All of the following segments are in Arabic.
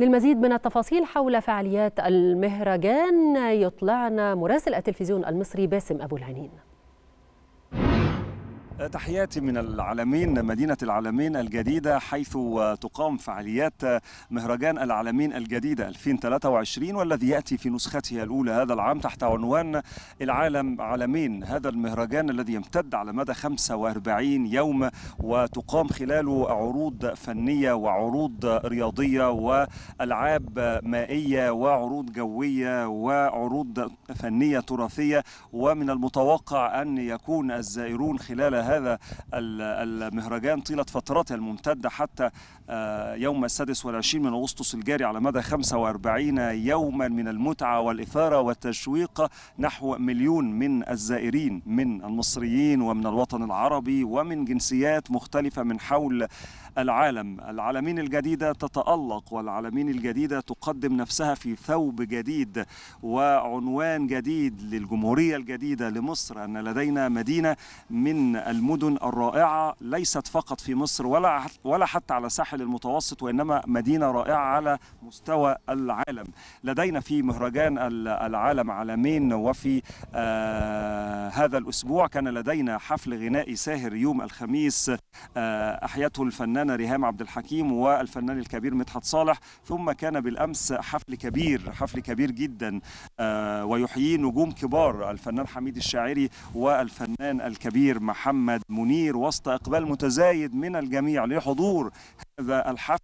للمزيد من التفاصيل حول فعاليات المهرجان يطلعنا مراسل التلفزيون المصري باسم أبو العنين تحياتي من العالمين مدينة العالمين الجديدة حيث تقام فعاليات مهرجان العالمين الجديدة 2023 والذي يأتي في نسخته الأولى هذا العام تحت عنوان العالم عالمين هذا المهرجان الذي يمتد على مدى 45 يوم وتقام خلاله عروض فنية وعروض رياضية وألعاب مائية وعروض جوية وعروض فنية تراثية ومن المتوقع أن يكون الزائرون خلال هذا هذا المهرجان طيلة فترته الممتدة حتى آه، يوم السادس والعشرين من أغسطس الجاري على مدى 45 يوما من المتعة والإثارة والتشويق نحو مليون من الزائرين من المصريين ومن الوطن العربي ومن جنسيات مختلفة من حول العالم العالمين الجديدة تتألق والعالمين الجديدة تقدم نفسها في ثوب جديد وعنوان جديد للجمهورية الجديدة لمصر أن لدينا مدينة من المدن الرائعة ليست فقط في مصر ولا ولا حتى على ساحل المتوسط وإنما مدينة رائعة على مستوى العالم لدينا في مهرجان العالم عالمين وفي آه هذا الأسبوع كان لدينا حفل غنائي ساهر يوم الخميس آه، أحيته الفنانة ريهام عبد الحكيم والفنان الكبير مدحت صالح ثم كان بالأمس حفل كبير حفل كبير جدا آه، ويحيي نجوم كبار الفنان حميد الشاعري والفنان الكبير محمد منير وسط إقبال متزايد من الجميع لحضور هذا الحفل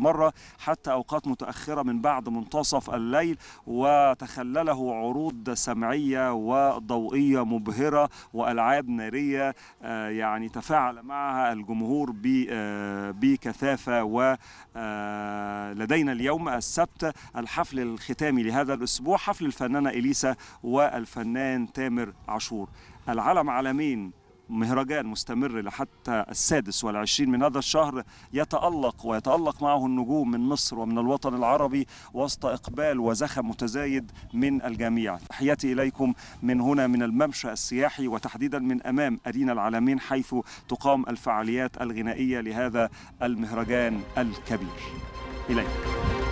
مرة حتى أوقات متأخرة من بعد منتصف الليل وتخلله عروض سمعية وضوئية مبهرة وألعاب نارية آه، يعني تفاعل معها الجمهور آه، بكثافة ولدينا آه، اليوم السبت الحفل الختامي لهذا الأسبوع حفل الفنانة إليسا والفنان تامر عاشور العلم علمين مهرجان مستمر لحتى السادس والعشرين من هذا الشهر يتألق ويتألق معه النجوم من مصر ومن الوطن العربي وسط إقبال وزخم متزايد من الجميع تحياتي إليكم من هنا من الممشى السياحي وتحديدا من أمام أرينا العالمين حيث تقام الفعاليات الغنائية لهذا المهرجان الكبير إليكم